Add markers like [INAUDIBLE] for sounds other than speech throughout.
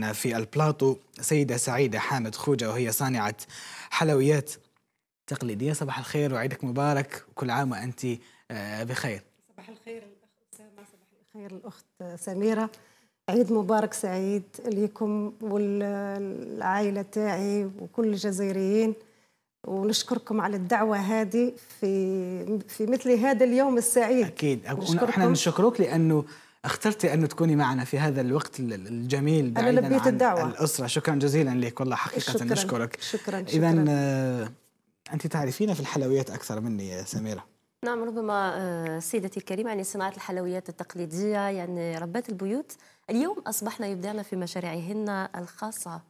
معنا في البلاطو سيدة سعيدة حامد خوجة وهي صانعة حلويات تقليدية صباح الخير وعيدك مبارك وكل عام وأنت آه، بخير صباح الخير الأخت أسامة صباح الخير الأخت سميرة عيد مبارك سعيد ليكم والعائلة تاعي وكل الجزائريين ونشكركم على الدعوه هذه في في مثل هذا اليوم السعيد اكيد نشكركم. احنا نشكرك لانه اخترتي أن تكوني معنا في هذا الوقت الجميل بعيدا أنا لبيت عن الدعوة. الأسرة شكرا جزيلا لك والله حقيقة شكراً نشكرك شكرا, شكراً. إذا آه، أنت تعرفين في الحلويات أكثر مني يا سميرة نعم ربما آه، سيدتي الكريمة يعني صناعة الحلويات التقليدية يعني ربات البيوت اليوم أصبحنا يبدعن في مشاريعهن الخاصة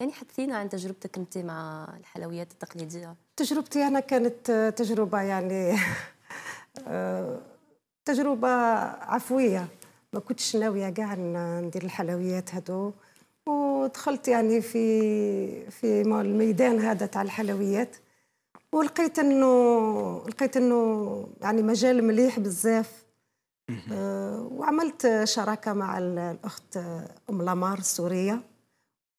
يعني حدثينا عن تجربتك أنت مع الحلويات التقليدية تجربتي أنا كانت تجربة يعني [LAUGHS] آه، تجربة عفوية ما كنتش ناوية كاع ندير الحلويات هادو ودخلت يعني في في الميدان هذا تاع الحلويات ولقيت انه لقيت انه يعني مجال مليح بزاف آه، وعملت شراكه مع الاخت ام لامار السوريه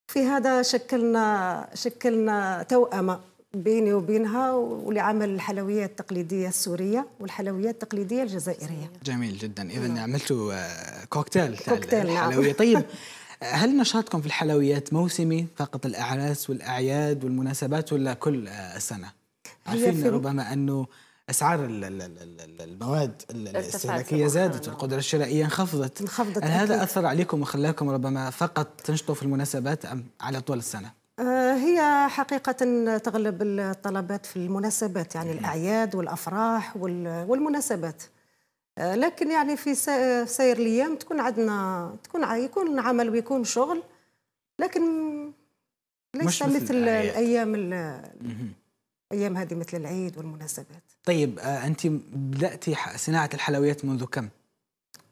في هذا شكلنا شكلنا توأمه بيني وبينها ولعمل الحلويات التقليديه السوريه والحلويات التقليديه الجزائريه. جميل جدا، اذا نعم. عملتوا آه، كوكتيل كوكتيل الحلوية. نعم. طيب [LAUGHS] آه، هل نشاطكم في الحلويات موسمي فقط الاعراس والاعياد والمناسبات ولا كل آه، السنه؟ عارفين ربما انه اسعار المواد الاستهلاكيه زادت والقدره الشرائيه انخفضت انخفضت هل هذا اثر عليكم وخلاكم ربما فقط تنشطوا في المناسبات ام على طول السنه؟ آه، هي حقيقة تغلب الطلبات في المناسبات يعني الأعياد والأفراح والمناسبات آه، لكن يعني في سير الايام تكون عندنا تكون يكون عمل ويكون شغل لكن ليس مش مثل, مثل الايام الايام هذه مثل العيد والمناسبات طيب آه، انت بداتي صناعه الحلويات منذ كم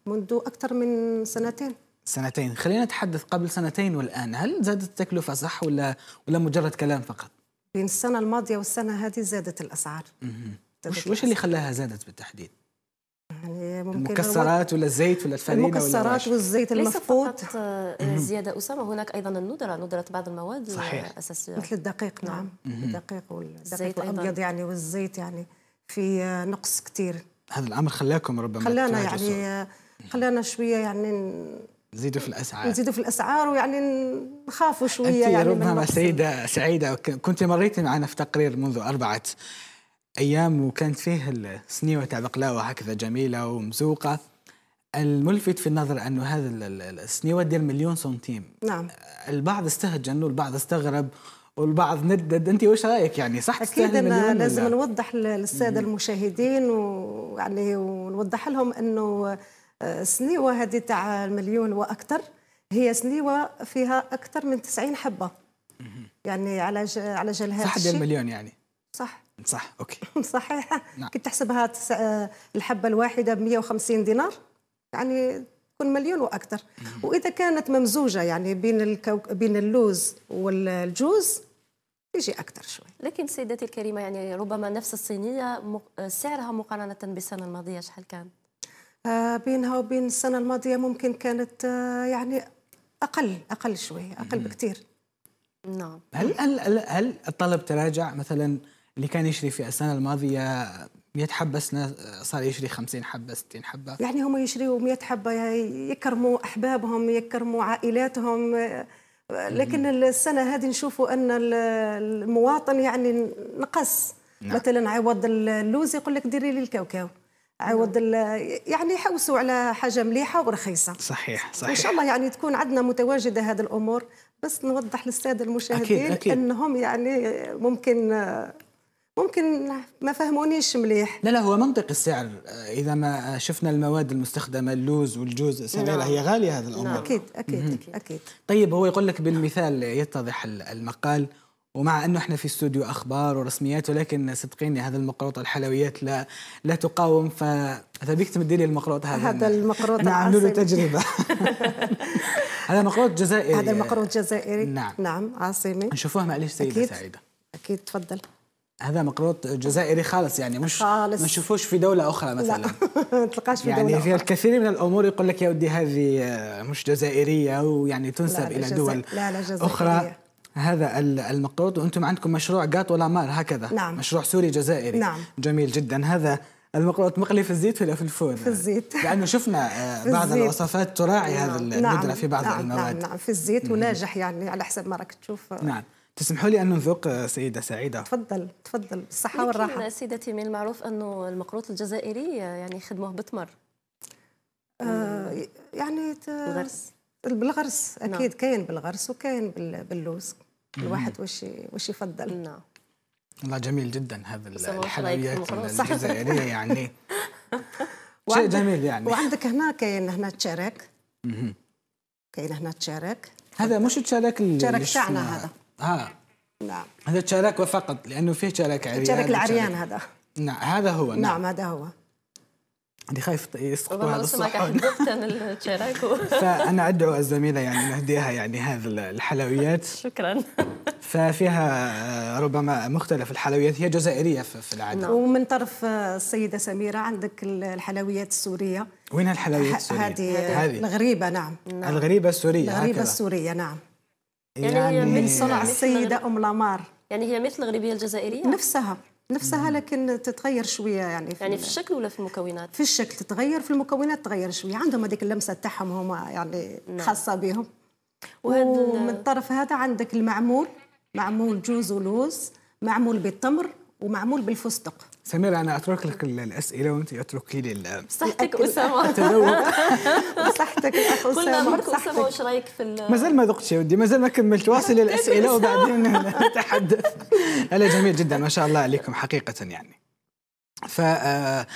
منذ اكثر من سنتين سنتين خلينا نتحدث قبل سنتين والآن هل زادت التكلفة صح ولا ولا مجرد كلام فقط؟ بين السنة الماضية والسنة هذه زادت الأسعار وش, وش اللي خلاها زادت بالتحديد؟ يعني ممكن المكسرات ولا الزيت ولا الفرينه المكسرات ولا والزيت المفقود ليس فقط آه، زياده اسامه هناك ايضا الندره ندره بعض المواد صحيح. الاساسيه مثل الدقيق نعم, نعم. الدقيق والزيت الابيض يعني والزيت يعني في آه، نقص كثير هذا الامر خلاكم ربما خلانا يعني آه، خلانا شويه يعني نزيدوا في الاسعار نزيدوا في الاسعار ويعني نخافوا شويه يعني ربما سيده سعيده كنت مريتي معنا في تقرير منذ اربعه ايام وكانت فيه السنيوه تاع بقلاوه هكذا جميله ومزوقه الملفت في النظر انه هذا السنيوه دير مليون سنتيم نعم البعض استهجن والبعض استغرب والبعض ندد انت وش رايك يعني صح اكيد انا لازم نوضح للساده المشاهدين ويعني ونوضح لهم انه السنيوه هذه تاع المليون واكثر هي سنيوه فيها اكثر من 90 حبه يعني على على جال هذا الشيء المليون يعني صح صح اوكي [LAUGHS] صحيح نعم. كي تحسبها تس... الحبه الواحده ب 150 دينار يعني تكون مليون واكثر واذا كانت ممزوجه يعني بين الكو... بين اللوز والجوز يجي اكثر شوي لكن سيدتي الكريمه يعني ربما نفس الصينيه سعرها مقارنه بالسنه الماضيه شحال كان آه، بينها وبين السنه الماضيه ممكن كانت آه، يعني اقل اقل شوي اقل بكثير نعم هل هل هل الطلب تراجع مثلا اللي كان يشري في السنه الماضيه 100 حبه آه، صار يشري 50 حبه 60 حبه يعني هم يشريوا 100 حبه يعني يكرموا احبابهم يكرموا عائلاتهم لكن السنه هذه نشوفوا ان المواطن يعني نقص نعم. مثلا عوض اللوز يقول لك ديري لي الكاوكاو عوض يعني حوسوا على حاجه مليحه ورخيصه صحيح صحيح وان شاء الله يعني تكون عندنا متواجده هذه الامور بس نوضح للساده المشاهدين أكيد أكيد. انهم يعني ممكن ممكن ما فهمونيش مليح لا لا هو منطق السعر اذا ما شفنا المواد المستخدمه اللوز والجوز سعرها نعم. هي غاليه هذه الامور نعم. اكيد اكيد اكيد طيب هو يقول لك بالمثال يتضح المقال ومع انه احنا في استوديو اخبار ورسميات ولكن صدقيني هذا المقروط الحلويات لا لا تقاوم بيك تمدي لي المقروط هذا هذا نعم. المقروط نعم له تجربه [LAUGHS] هذا مقروط جزائري هذا المقروط جزائري نعم نعم عاصمي نشوفوه معليش سيده أكيد. سعيده اكيد تفضل هذا مقروط جزائري خالص يعني مش خالص. ما نشوفوش في دوله اخرى مثلا لا [LAUGHS] تلقاش في يعني دوله يعني في الكثير من الامور يقول لك يا ودي هذه آه، مش جزائريه ويعني تنسب لا لا الى جزائر. دول لا لا جزائرية. اخرى هذا المقروض وانتم عندكم مشروع قات ولا مار هكذا نعم. مشروع سوري جزائري نعم. جميل جدا هذا المقروط مقلي في الزيت ولا في الفرن؟ في الزيت [LAUGHS] لانه شفنا آه، بعض الوصفات تراعي نعم. هذا الندره نعم. في بعض نعم. نعم، المواد نعم نعم في الزيت وناجح يعني على حسب ما راك تشوف نعم تسمحوا لي ان نذوق آه، سيده سعيده تفضل تفضل بالصحه والراحه سيدتي من المعروف انه المقروط الجزائري آه، يعني يخدموه بتمر آه يعني تغرس بالغرس نعم. اكيد كاين بالغرس وكاين باللوز الواحد واش واش يفضل نعم والله جميل جدا هذا الحلويات الجزائريه [LAUGHS] يعني [LAUGHS] شيء جميل يعني وعندك هنا كاين هنا تشارك كاين هنا تشارك هذا مش تشارك تشارك تاعنا هذا اه نعم هذا تشارك وفقط لانه فيه تشارك عريان تشارك العريان هذا نعم هذا هو نعم, نعم هذا هو اللي خايف يسقطوا هذا الصحون [LAUGHS] فانا ادعو الزميله يعني نهديها يعني هذه الحلويات [LAUGHS] شكرا ففيها آه، ربما مختلف الحلويات هي جزائريه في العاده نعم. ومن طرف آه، السيده سميره عندك الحلويات السوريه وين الحلويات السوريه؟ هذه الغريبه نعم, نعم. الغريبه السوريه الغريبه هكذا. السوريه نعم يعني, يعني من صنع يعني يعني السيده ام لامار يعني هي مثل الغريبيه الجزائريه نفسها نفسها نعم. لكن تتغير شويه يعني في يعني في الشكل ولا في المكونات؟ في الشكل تتغير في المكونات تتغير شويه عندهم هذيك اللمسه تاعهم هما يعني نعم. خاصه بهم ومن الطرف هذا عندك المعمول معمول جوز ولوز معمول بالتمر ومعمول بالفستق سميرة أنا أترك لك الأسئلة وأنت أتركي لي صحتك [LAUGHS] أسامة صحتك أخ أسامة كلنا مرك أسامة وش رأيك في زال ما ذقتش يا ودي ما زال ما كملت واصلي الأسئلة [LAUGHS] وبعدين نتحدث لا جميل جدا ما شاء الله عليكم حقيقة يعني ف آه،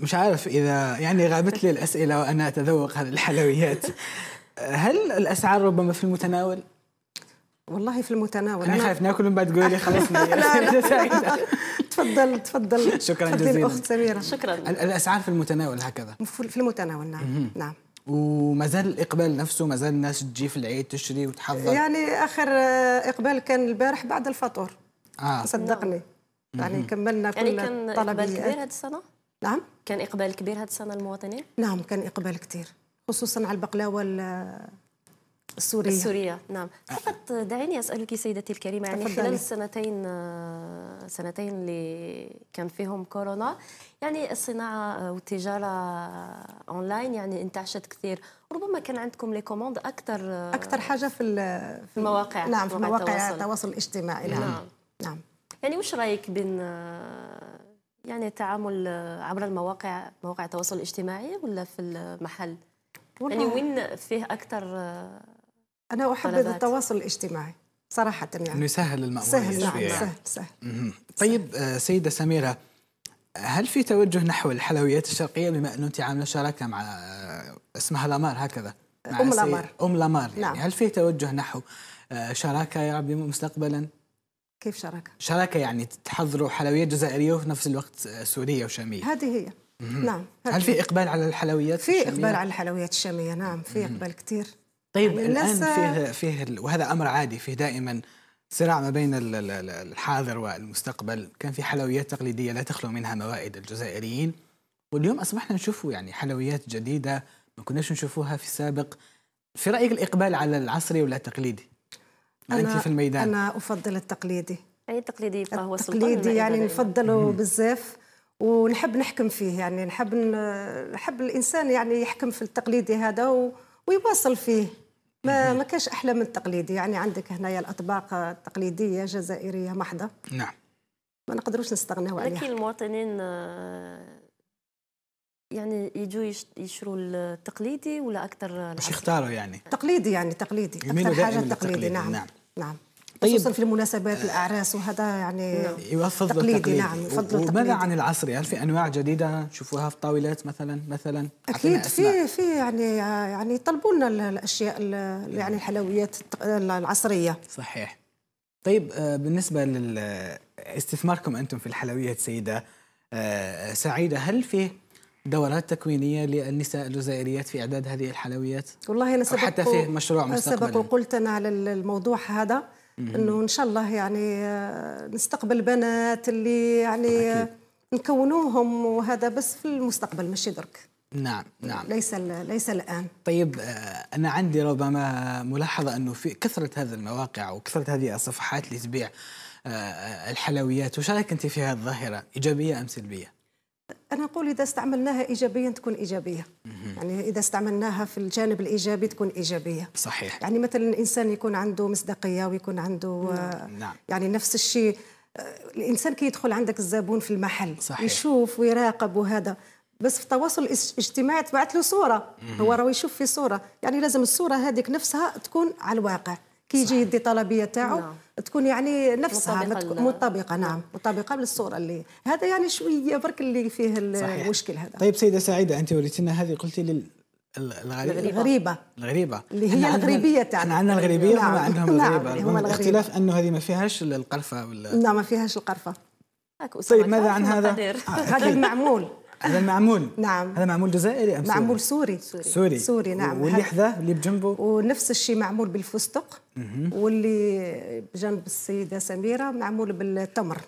مش عارف إذا يعني غابت لي الأسئلة وأنا أتذوق هذه الحلويات هل الأسعار ربما في المتناول؟ والله في المتناول انا, أنا خايف ناكل من بعد تقولي لي [LAUGHS] لا [LAUGHS] تفضل تفضل شكرا جزيلا الاخت سميره شكرا الاسعار في المتناول هكذا في المتناول نعم نعم وما زال الاقبال نفسه ما زال الناس تجي في العيد تشتري وتحضر يعني اخر آه، اقبال كان البارح بعد الفطور آه. صدقني يعني كملنا يعني كل يعني كان اقبال كبير هذه السنه نعم كان اقبال كبير هذه السنه المواطنين نعم كان اقبال كثير خصوصا على البقلاوه السورية السورية نعم آه. فقط دعيني أسألك سيدتي الكريمة يعني خلال السنتين آه، سنتين اللي كان فيهم كورونا يعني الصناعة والتجارة أونلاين يعني انتعشت كثير ربما كان عندكم لي كوموند أكثر آه، أكثر حاجة في في المواقع نعم في مواقع التواصل الاجتماعي نعم نعم, نعم. يعني وش رأيك بين يعني التعامل عبر المواقع مواقع التواصل الاجتماعي ولا في المحل؟ يعني وين فيه أكثر أنا أحبذ التواصل الاجتماعي صراحة يعني أنه يسهل المأمورية سهل نعم يعني. سهل سهل طيب آه، سيدة سميرة هل في توجه نحو الحلويات الشرقية بما أنه أنت عاملة شراكة مع آه، اسمها لامار هكذا أم لامار أم لامار يعني نعم. هل في توجه نحو آه، شراكة يا ربي مستقبلا؟ كيف شراكة؟ شراكة يعني تحضروا حلويات جزائرية وفي نفس الوقت سورية وشامية هذه هي مم. نعم هل في إقبال على الحلويات في إقبال على الحلويات الشامية نعم في إقبال كثير طيب يعني الان فيه فيه وهذا امر عادي فيه دائما صراع ما بين الحاضر والمستقبل كان في حلويات تقليديه لا تخلو منها موائد الجزائريين واليوم اصبحنا نشوف يعني حلويات جديده ما كناش نشوفوها في السابق في رايك الاقبال على العصري ولا التقليدي انت في الميدان انا افضل التقليدي اي تقليدي فهو التقليدي يعني نفضله بزاف ونحب نحكم فيه يعني نحب نحب الانسان يعني يحكم في التقليدي هذا و... ويواصل فيه ما ما كاش احلى من التقليدي يعني عندك هنايا الاطباق التقليديه جزائريه محضه نعم ما نقدروش نستغناو عليها لكن المواطنين آه، يعني يجوا يشروا التقليدي ولا اكثر باش يختاروا يعني تقليدي يعني تقليدي اكثر حاجه التقليدي تقليدي نعم نعم, نعم. طيب خصوصا في المناسبات الاعراس وهذا يعني نعم. تقليدي, أيوة، تقليدي نعم يفضل وماذا عن العصري هل في انواع جديده نشوفوها في الطاولات مثلا مثلا اكيد في في يعني يعني يطلبوا لنا الاشياء يعني الحلويات العصريه صحيح طيب آه، بالنسبه لاستثماركم انتم في الحلويات سيده آه، سعيده هل فيه دورات تكوينيه للنساء الجزائريات في اعداد هذه الحلويات والله انا سبق حتى في مشروع مستقبلي سبق وقلت انا على الموضوع هذا انه ان شاء الله يعني آه، نستقبل بنات اللي يعني آه، أكيد. نكونوهم وهذا بس في المستقبل مش درك نعم نعم ليس ليس الان طيب آه، انا عندي ربما ملاحظه انه في كثره هذه المواقع وكثره هذه الصفحات اللي تبيع الحلويات وش رايك انت في هذه الظاهره ايجابيه ام سلبيه انا اقول اذا استعملناها ايجابيا تكون ايجابيه يعني اذا استعملناها في الجانب الايجابي تكون ايجابيه صحيح يعني مثلا الانسان يكون عنده مصداقيه ويكون عنده آه، نعم،, نعم. يعني نفس الشيء آه، الانسان كي يدخل عندك الزبون في المحل صحيح. يشوف ويراقب وهذا بس في التواصل الاجتماعي تبعت له صوره هو راه يشوف في صوره يعني لازم الصوره هذيك نفسها تكون على الواقع كي يجي يدي طلبيه تاعو نعم. تكون يعني نفسها مطابقه مطابقه نعم. نعم مطابقه للصوره اللي هذا يعني شويه برك اللي فيه المشكل هذا طيب سيده سعيده انت وريتينا هذه قلتي لل الغريبة الغريبة اللي هي الغريبية تاعنا عندنا الغريبية نعم. وما عندهم الغريبة نعم. الاختلاف انه هذه ما فيهاش القرفة ولا لا نعم، ما فيهاش القرفة طيب ماذا عن هذا؟ هذا المعمول هذا المعمول نعم هذا معمول جزائري ام سوري؟ معمول سوري سوري سوري, سوري نعم واللي حذاه اللي بجنبه ونفس الشيء معمول بالفستق واللي بجنب السيده سميره معمول بالتمر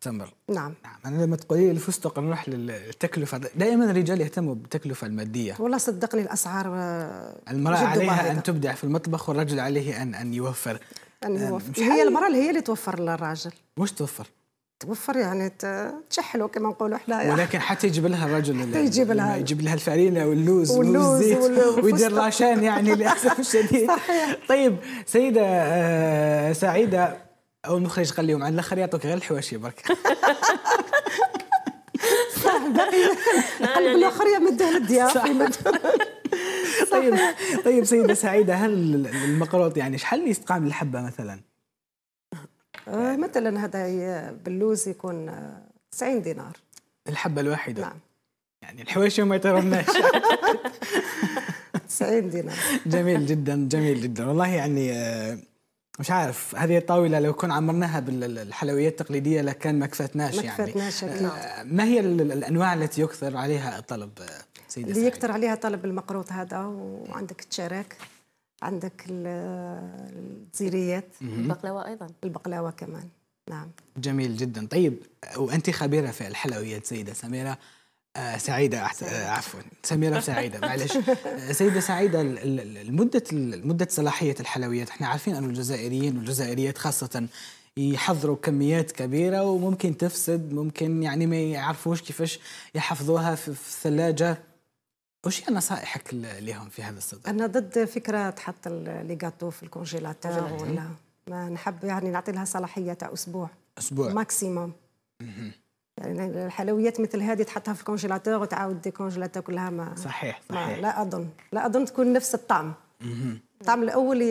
تمر نعم نعم انا لما تقولي الفستق نروح للتكلفه دائما الرجال يهتموا بالتكلفه الماديه والله صدقني الاسعار المراه عليها ان تبدع في المطبخ والرجل عليه ان ان يوفر ان يوفر هي المراه هي اللي توفر للراجل مش توفر؟ توفر يعني تشحلوا كما نقولوا حنايا ولكن حتى يجيب لها الرجل حتى يجيب لها يجيب لها الفرينه واللوز واللوز ويدير راشان يعني للاسف الشديد صحيح طيب سيده آه، سعيده او المخرج قال لهم على الاخر يعطوك غير الحواشي برك قلب الاخر مده للضياف طيب طيب سيده سعيده هل المقروط يعني شحال يستقام الحبه مثلا؟ آه، يعني. مثلا هذا باللوز يكون 90 آه، دينار الحبه الواحده نعم يعني الحواشي ما يطيروناش 90 [LAUGHS] دينار جميل جدا جميل جدا والله يعني آه، مش عارف هذه الطاوله لو كنا عمرناها بالحلويات التقليديه لكان ما كفاتناش يعني ما كفاتناش ما هي الانواع التي يكثر عليها الطلب سيدة اللي يكثر عليها طلب المقروط هذا وعندك تشارك عندك الزيريات البقلاوه ايضا البقلاوه كمان نعم جميل جدا طيب وانت خبيره في الحلويات سيده سميره آه سعيدة أحسن آه عفوا سميرة سعيدة معلش [LAUGHS] آه، سيدة سعيدة المدة مدة صلاحية الحلويات احنا عارفين أن الجزائريين والجزائريات خاصة يحضروا كميات كبيرة وممكن تفسد ممكن يعني ما يعرفوش كيفاش يحفظوها في الثلاجة وش هي نصائحك لهم في هذا الصدد؟ انا ضد فكره تحط الجاتو في الكونجيلاتور ولا ما نحب يعني نعطي لها صلاحيه تاع اسبوع اسبوع ماكسيموم يعني الحلويات مثل هذه تحطها في الكونجيلاتور وتعاود ديكونجيلا كلها ما صحيح صحيح ما لا اظن لا اظن تكون نفس الطعم الطعم الاول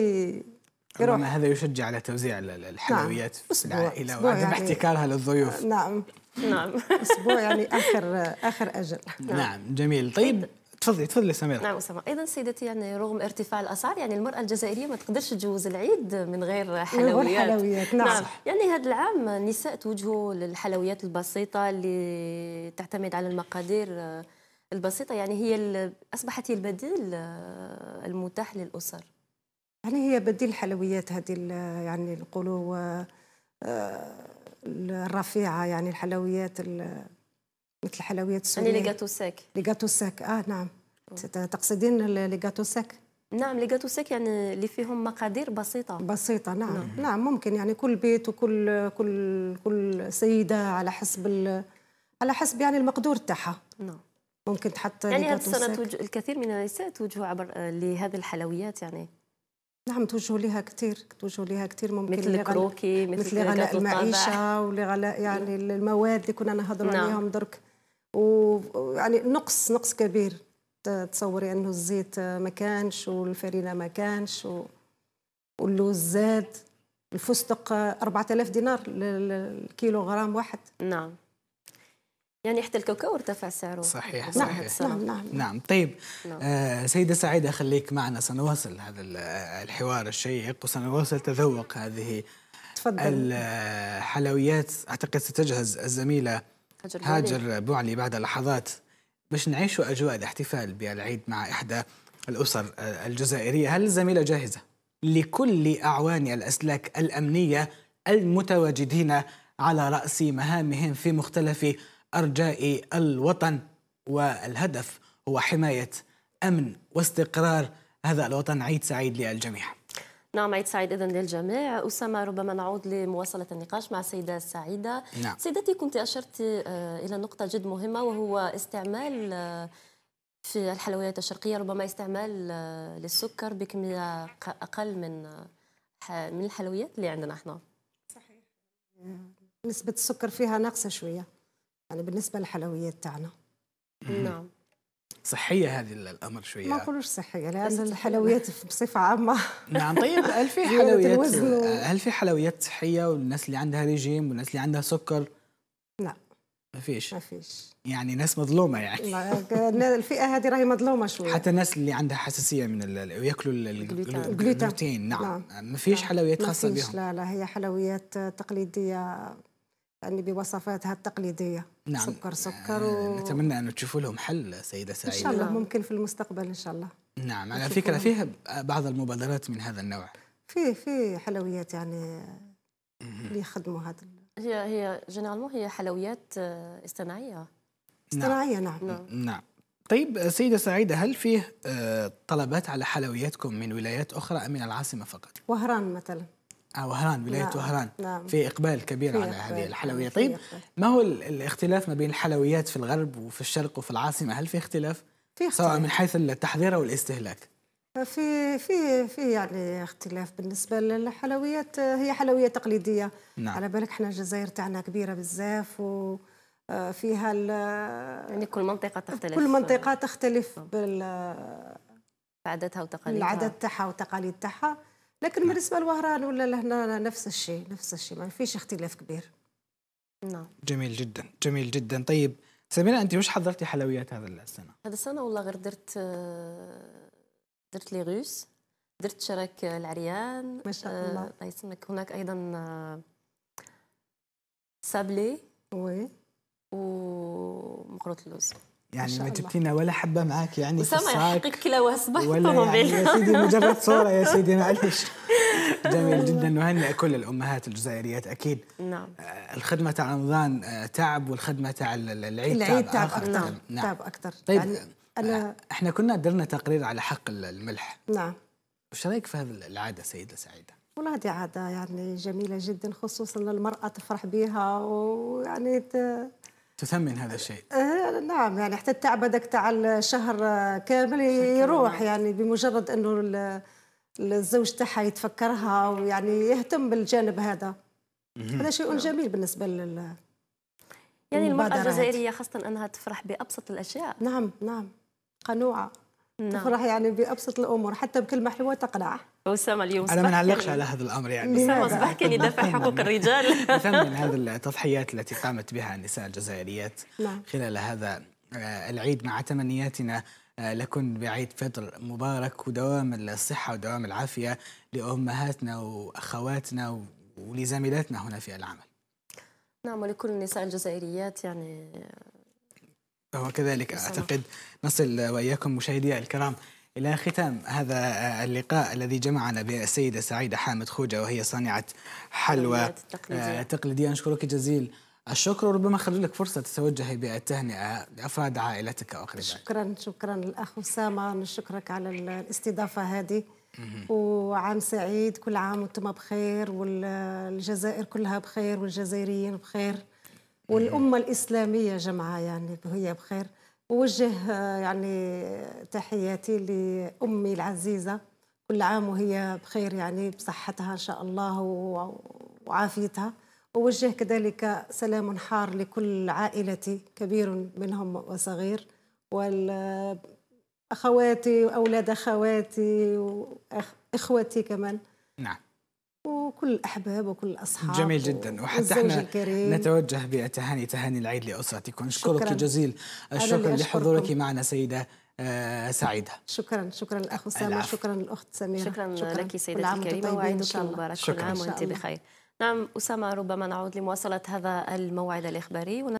يروح هذا يشجع على توزيع الحلويات نعم. في العائله وعدم يعني احتكارها للضيوف نعم نعم اسبوع يعني اخر اخر اجل نعم, نعم. جميل طيب, طيب. تفضلي تفضلي سميرة نعم أسامة أيضا سيدتي يعني رغم ارتفاع الأسعار يعني المرأة الجزائرية ما تقدرش تجوز العيد من غير حلويات, من غير حلويات. نعم. نعم يعني هذا العام النساء توجهوا للحلويات البسيطة اللي تعتمد على المقادير البسيطة يعني هي أصبحت هي البديل المتاح للأسر يعني هي بديل الحلويات هذه يعني نقولوا آه، الرفيعة يعني الحلويات مثل الحلويات السوريه يعني ليجاتو ساك ليجاتو ساك اه نعم تقصدين ليجاتو ساك نعم لي ساك يعني اللي فيهم مقادير بسيطة بسيطة نعم. نعم نعم ممكن يعني كل بيت وكل كل كل سيدة على حسب على حسب يعني المقدور تاعها نعم ممكن تحط يعني هذه السنة توجه الكثير من النساء توجهوا عبر آه، لهذه الحلويات يعني نعم توجهوا لها كثير توجهوا لها كثير ممكن مثل الكروكي مثل, مثل غلاء المعيشة ولغلاء يعني نعم. المواد اللي كنا نهضروا نعم. عليهم درك ويعني نقص نقص كبير تصوري انه الزيت ما كانش والفرينه ما كانش و... واللوز زاد الفستق 4000 دينار للكيلو غرام واحد نعم يعني حتى الكاكاو ارتفع سعره صحيح نعم، صحيح نعم،, نعم نعم, نعم. نعم. طيب نعم. آه سيدة سعيدة خليك معنا سنواصل هذا الحوار الشيق وسنواصل تذوق هذه تفضل الحلويات آه، اعتقد ستجهز الزميله هاجر بوعلي بعد لحظات باش نعيشوا أجواء الاحتفال بالعيد مع إحدى الأسر الجزائرية هل الزميلة جاهزة لكل أعوان الأسلاك الأمنية المتواجدين على رأس مهامهم في مختلف أرجاء الوطن والهدف هو حماية أمن واستقرار هذا الوطن عيد سعيد للجميع نعم عيد سعيد اذا للجميع اسامه ربما نعود لمواصله النقاش مع السيده سعيده نعم. سيدتي كنت اشرت آه، الى نقطه جد مهمه وهو استعمال آه، في الحلويات الشرقيه ربما استعمال آه، للسكر بكميه اقل من من الحلويات اللي عندنا احنا صحيح نسبه السكر فيها ناقصه شويه يعني بالنسبه للحلويات تاعنا نعم صحيه هذه الامر شويه ما نقولوش صحيه لان الحلويات بصفه عامه نعم طيب هل في [LAUGHS] حلويات هل في حلويات صحيه والناس اللي عندها ريجيم والناس اللي عندها سكر لا ما فيش ما فيش يعني ناس مظلومه يعني الفئه هذه راهي مظلومه شويه حتى الناس اللي عندها حساسيه من وياكلوا ياكلوا الجلوتين نعم ما فيش حلويات خاصه بهم لا لا هي حلويات تقليديه يعني بوصفاتها التقليدية نعم سكر سكر آه، و... نتمنى أن تشوفوا لهم حل سيدة سعيدة إن شاء الله ممكن في المستقبل إن شاء الله نعم على فكرة فيه بعض المبادرات من هذا النوع فيه فيه حلويات يعني اللي يخدموا هذا هي هي جينيرالمون هي حلويات آه، اصطناعية نعم. اصطناعية نعم نعم, نعم. طيب سيدة سعيدة هل فيه آه، طلبات على حلوياتكم من ولايات أخرى أم من العاصمة فقط؟ وهران مثلا وهران ولايه نعم. وهران نعم. في اقبال كبير على هذه الحلويات طيب ما هو الاختلاف ما بين الحلويات في الغرب وفي الشرق وفي العاصمه هل في اختلاف, في اختلاف. سواء من حيث التحضير او الاستهلاك في في في يعني اختلاف بالنسبه للحلويات هي حلويه تقليديه نعم. على بالك احنا الجزائر تاعنا كبيره بزاف و آه، فيها يعني كل منطقه تختلف كل منطقه تختلف آه. بال عاداتها وتقاليدها العادات تاعها وتقاليد تاعها لكن نعم. بالنسبه لوهران ولا لهنا نفس الشيء نفس الشيء ما فيش اختلاف كبير نعم جميل جدا جميل جدا طيب سمينا انت وش حضرتي حلويات هذا السنه هذا السنه والله غير درت درت لي غوس درت شراك العريان ما شاء آه، الله الله هناك ايضا آه، سابلي وي ومقروط اللوز يعني ما جبتي لنا ولا حبه معاك يعني اسامه يحقق كلا وصبه ولا يعني يا سيدي مجرد صوره يا [LAUGHS] سيدي معلش جميل جدا نهنئ كل الامهات الجزائريات اكيد نعم آه، الخدمه تاع رمضان آه، تعب والخدمه تاع العيد, العيد تعب, تعب اكثر نعم, نعم. تعب اكثر طيب يعني آه، أنا احنا كنا درنا تقرير على حق الملح نعم وش رايك في هذه العاده سيده سعيده؟ والله هذه عاده يعني جميله جدا خصوصا المراه تفرح بها ويعني تثمن هذا الشيء آه نعم يعني حتى التعب هذاك تاع الشهر كامل يروح يعني بمجرد انه الزوج تاعها يتفكرها ويعني يهتم بالجانب هذا هذا شيء جميل بالنسبه لل يعني المرأة الجزائرية خاصة أنها تفرح بأبسط الأشياء نعم نعم قنوعة نعم. تفرح يعني بأبسط الأمور حتى بكلمة حلوة تقنع اسامه اليوم انا ما نعلقش يعني. على هذا الامر يعني اسامه صباح كان يدافع يعني حقوق الرجال نثمن [LAUGHS] هذه التضحيات التي قامت بها النساء الجزائريات نعم. خلال هذا آه، العيد مع تمنياتنا آه، لكن بعيد فطر مبارك ودوام الصحه ودوام العافيه لامهاتنا واخواتنا ولزميلاتنا هنا في العمل نعم ولكل النساء الجزائريات يعني وكذلك كذلك أعتقد نصل وإياكم مشاهدي الكرام إلى ختام هذا اللقاء الذي جمعنا بالسيدة سعيدة حامد خوجة وهي صانعة حلوى آه، تقليدية, تقليدية نشكرك جزيل الشكر وربما خلوا لك فرصة تتوجهي بالتهنئة لأفراد عائلتك وأقربائك شكرا شكرا الأخ أسامة نشكرك على الاستضافة هذه وعام سعيد كل عام وانتم بخير والجزائر كلها بخير والجزائريين بخير والأمة الإسلامية جمعها يعني هي بخير ووجه آه، يعني تحياتي لأمي العزيزة كل عام وهي بخير يعني بصحتها إن شاء الله وعافيتها ووجه كذلك سلام حار لكل عائلتي كبير منهم وصغير وال أخواتي وأولاد أخواتي وإخوتي كمان وكل الأحباب وكل الأصحاب جميل جدا وحتى احنا نتوجه بتهاني تهاني العيد لأسرتكم أشكرك جزيل الشكر لحضورك معنا سيدة آه، سعيدة شكرا شكرا الأخ أسامة شكرا الأخت سميرة شكرا, شكرا لك سيدتي الكريمة وعيدك مبارك كل عام وأنت بخير نعم أسامة ربما نعود لمواصلة هذا الموعد الإخباري